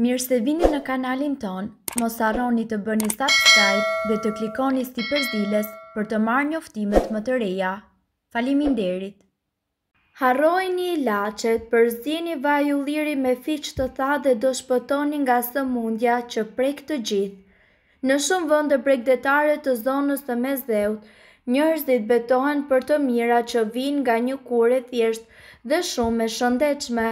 Mirë se vini në kanalin ton, mos arroni të bëni subscribe dhe të klikoni si përzilës për të marrë njoftimet më të reja. Falimin derit! Harrojni i lachet, përzini vaj u liri me fiq të tha dhe do shpëtoni nga së mundja që prek të gjithë. Në shumë vënde prek detare të zonës të mezeut, njërzit betohen për të mira që vinë nga një kure thjesht dhe shumë Shumë me shëndechme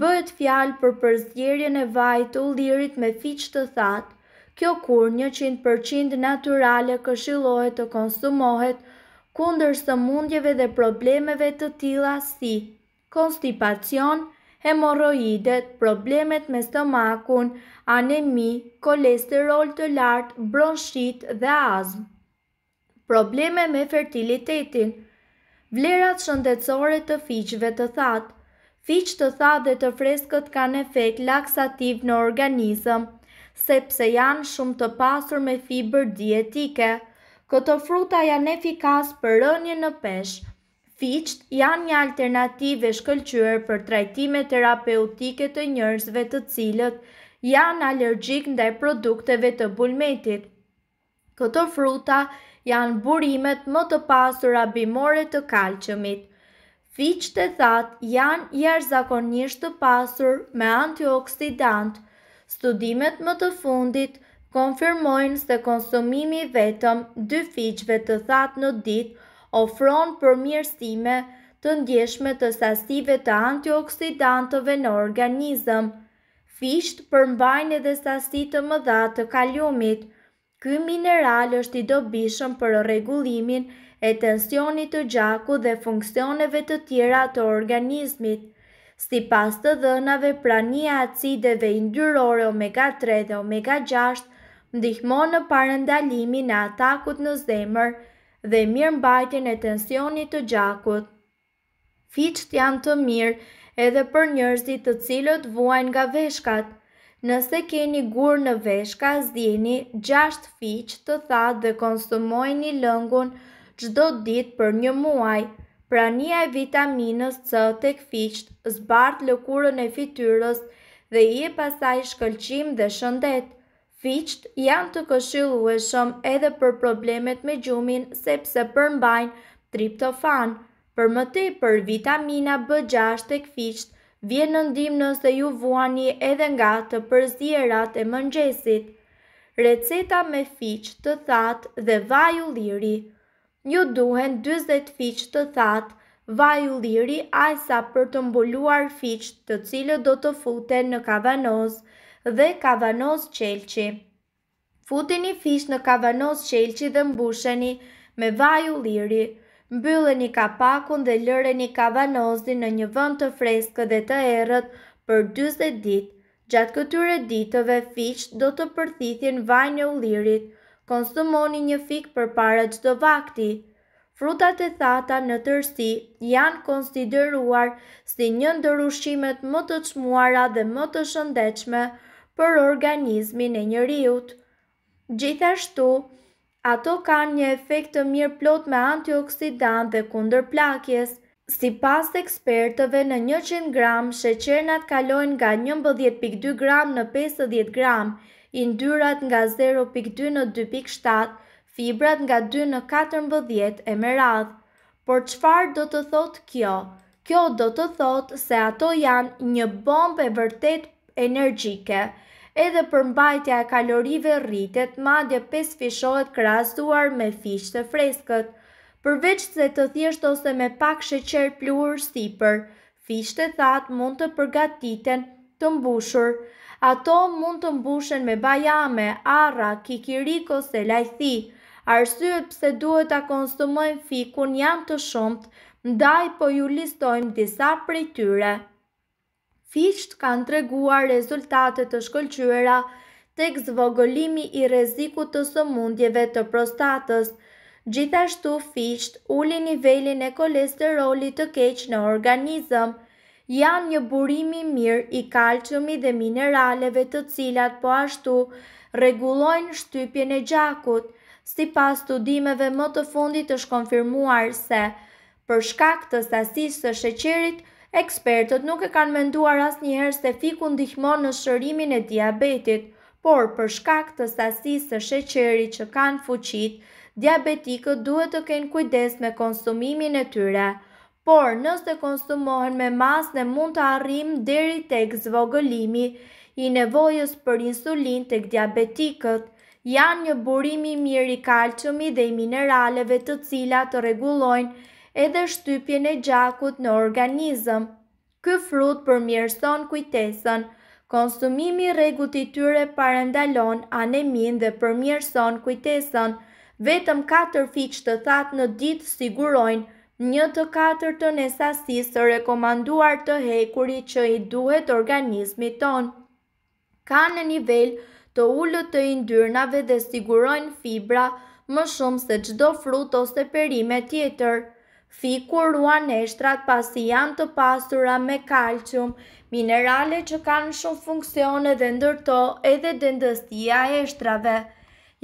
bëhet fjalë për përzgjerjen e vajit të ullirit me fiq të thatë, kjo kur 100% naturale këshillohet të konsumohet kundër së mundjeve dhe problemeve të tila si konstipacion, hemoroidet, problemet me stomakun, anemi, kolesterol të lartë, bronshit dhe azm. Probleme me fertilitetin Vlerat shëndetësore të fiqve të thatë Fiq të tha dhe të freskët kanë efekt laksativ në organizëm, sepse janë shumë të pasur me fiber dietike. Këto fruta janë efikas për rënje në pesh. Fiqët janë një alternative shkëllqyër për trajtime terapeutike të njërzve të cilët janë allergjik ndaj produkteve të bulmetit. Këto fruta janë burimet më të pasur abimore të kalqëmit fiqët e thatë janë jarëzakonisht të pasur me antioksidant. Studimet më të fundit konfirmojnë se konsumimi vetëm dy fiqëve të thatë në ditë ofron për mirësime të ndjeshme të sasive të antioksidantëve në organizëm. Fiqët përmbajnë edhe sasit të më dhatë të kaliumit – Ky mineral është i dobishëm për regullimin e tensionit të gjaku dhe funksioneve të tjera të organizmit. Si pas të dhënave, prania acideve indyrore omega 3 dhe omega 6 ndihmon në parendalimi e atakut në zemër dhe mirë mbajtjen e tensionit të gjakut. Fiqët janë të mirë edhe për njërzit të cilët vuajnë nga veshkatë, Nëse keni gur në veshka, zdjeni 6 fiq të tha dhe konsumojni lëngun gjdo dit për një muaj. Prania e vitaminës C të këfiqt, zbart lëkurën e fityrës dhe i e pasaj shkëlqim dhe shëndet. Fiqt janë të këshillueshëm edhe për problemet me gjumin sepse përmbajnë triptofan. Për më të për vitamina B6 të këfiqt, vjen në ndim nëse ju vuani edhe nga të përzierat e mëngjesit. Receta me fiq të thatë dhe vaju liri. Ju duhen 20 fiq të vaj vaju liri ajsa për të mbuluar fiq të cilë do të futen në kavanoz dhe kavanoz qelqi. Futeni fiq në kavanoz qelqi dhe mbusheni me vaj liri. liri. Mbyllë një kapakun dhe lëre një kavanozi në një vënd të freskë dhe të erët për 20 dit. Gjatë këtyre ditëve, fiqët do të përthithin vajnë e ullirit, konsumoni një fikë për para gjdo vakti. Frutat e thata në tërsi janë konsideruar si një ndërushimet më të qmuara dhe më të shëndechme për organizmin e njëriut. Gjithashtu, Ato kanë një efekt të mirë plot me antioksidant dhe kunder plakjes. Si pas ekspertëve në 100 gram, sheqernat kalojnë nga 11.2 gram në 50 gram, indyrat nga 0.2 në 2.7, fibrat nga 2 në 4.10 e me radhë. Por qëfar do të thotë kjo? Kjo do të thotë se ato janë një bombë e vërtet energjike edhe për mbajtja e kalorive rritet madje dhe pes fishohet krasuar me fish të freskët. Përveç se të thjesht ose me pak sheqer pluhur sipër, fish të that mund të përgatiten të mbushur. Ato mund të mbushen me bajame, arra, kikirik ose lajthi. Arsyet pëse duhet ta konsumojnë fikun janë të shumët, ndaj po ju listojmë disa prej tyre. Fisht kanë të reguar rezultate të shkëllqyëra tek zvogëlimi i rezikut të sëmundjeve të prostatës. Gjithashtu fisht uli nivelin e kolesteroli të keq në organizëm, janë një burimi mirë i kalqëmi dhe mineraleve të cilat po ashtu regulojnë shtypjen e gjakut, si pas studimeve më të fundit të konfirmuar se, për shkak të sasisë të sheqerit, Ekspertët nuk e kanë menduar asnjëherë njëherë se fiku ndihmon në shërimin e diabetit, por për shkak të sasisë së sheqerit që kanë fuqit, diabetikët duhet të kenë kujdes me konsumimin e tyre. Por nëse të konsumohen me masë dhe mund të arrim deri tek zvogëlimi i nevojës për insulin tek diabetikët, janë një burim i mirë i kalciumit dhe i mineraleve të cilat rregullojnë edhe shtypjen e gjakut në organizëm. Ky frut përmirëson kujtesën. Konsumimi rregullt i tyre parandalon anemin dhe përmirëson kujtesën. Vetëm 4 fiqë të thatë në ditë sigurojnë një të katër të nesasisë të rekomanduar të hekuri që i duhet organizmit tonë. Ka në nivel të ullët të indyrnave dhe sigurojnë fibra më shumë se qdo frut ose perime tjetër. Fiku ruan eshtrat pasi janë të pasura me kalcium, minerale që kanë shumë funksione dhe ndërto edhe dendëstia e eshtrave.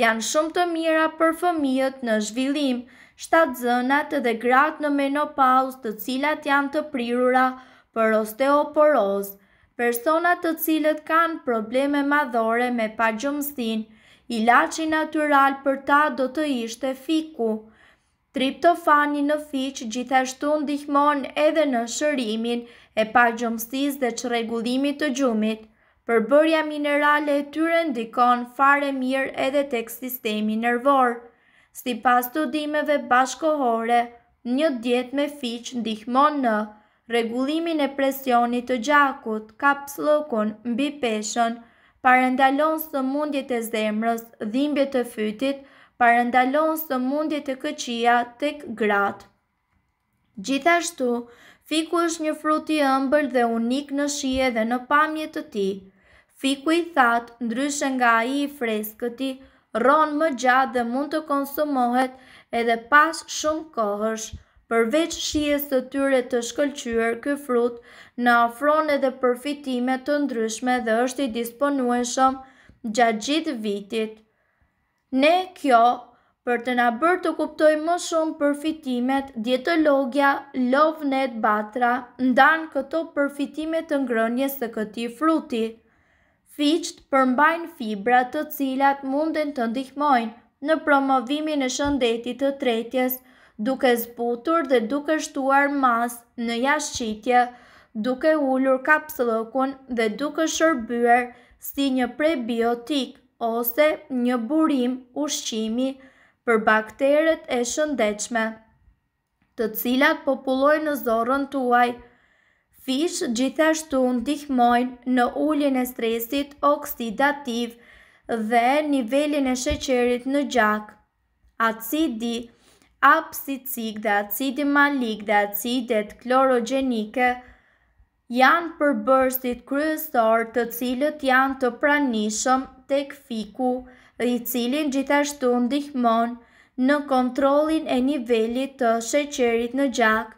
Janë shumë të mira për fëmijët në zhvillim, shtatë zënat dhe gratë në menopaus të cilat janë të prirura për osteoporoz. Personat të cilët kanë probleme madhore me pagjumstin, ilaci natural për ta do të ishte Fiku. Triptofani në fiqë gjithashtu ndihmon edhe në shërimin e pa gjomstis dhe që regullimit të gjumit. Përbërja minerale e tyre ndikon fare mirë edhe tek sistemi nervor. Si pas të dimeve bashkohore, një djetë me fiqë ndihmon në regullimin e presionit të gjakut, kapslokun, mbipeshen, parendalon së mundjet e zemrës, dhimbje të fytit, parëndalon së mundje të këqia të gratë. Gjithashtu, fiku është një fruti ëmbër dhe unik në shie dhe në pamjet të ti. Fiku i thatë, ndryshën nga i i freskëti, ronë më gjatë dhe mund të konsumohet edhe pas shumë kohësh. Përveç shies të tyre të shkëllqyër, kë frut në afron edhe përfitime të ndryshme dhe është i disponueshëm gjatë gjithë vitit. Ne kjo për të na bërë të kuptoj më shumë përfitimet, dietologja Lovnet Batra ndanë këto përfitimet të ngrënjes të këti fruti. Fiqt përmbajnë fibra të cilat munden të ndihmojnë në promovimin e shëndetit të tretjes, duke zbutur dhe duke shtuar mas në jashqitje, duke ullur kapsëllokun dhe duke shërbyer si një prebiotik ose një burim, ushqimi për bakteret e shëndechme të cilat populojnë në zorën tuaj. Fish gjithashtu ndihmojnë në ullin e stresit oksidativ dhe nivelin e sheqerit në gjak. Acidi Apsicik dhe acidi malik dhe acidet klorogenike janë përbërësit kryesor të cilët janë të pranishëm të këfiku dhe i cilin gjithashtu ndihmon në kontrolin e nivelit të sheqerit në gjak.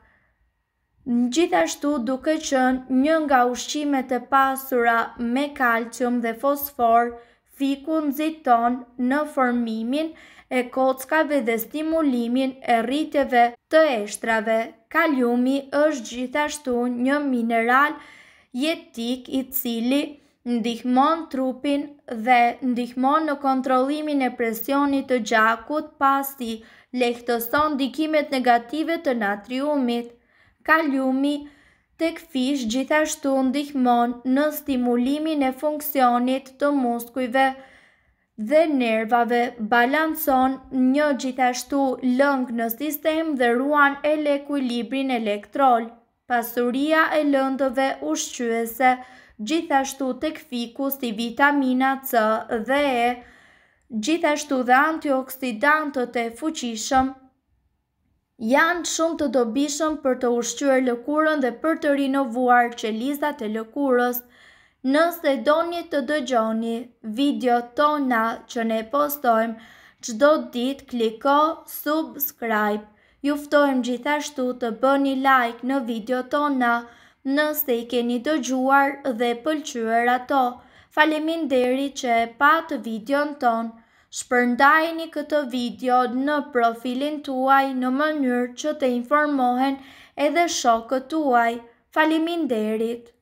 Në gjithashtu duke qënë një nga ushqimet e pasura me kalcium dhe fosfor, fiku nëziton në formimin e kockave dhe stimulimin e rriteve të eshtrave kaliumi është gjithashtu një mineral jetik i cili ndihmon trupin dhe ndihmon në kontrollimin e presionit të gjakut pasi lehtëson ndikimet negative të natriumit. Kaliumi tek fish gjithashtu ndihmon në stimulimin e funksionit të muskujve të dhe nervave, balancon një gjithashtu lëngë në sistem dhe ruan e lekuilibrin elektrol. Pasuria e lëndëve ushqyese, gjithashtu tek fikus si vitamina C dhe E, gjithashtu dhe antioksidantët e fuqishëm, janë shumë të dobishëm për të ushqyër lëkurën dhe për të rinovuar qelizat e lëkurës, Nëse do një të dëgjoni video tona që ne postojmë, qdo dit kliko subscribe. Juftojmë gjithashtu të bëni like në video tona nëse i keni dëgjuar dhe pëlqyer ato. Faleminderit që e patë video në tonë, shpërndajni këtë video në profilin tuaj në mënyrë që të informohen edhe shokët tuaj. Faleminderit. derit!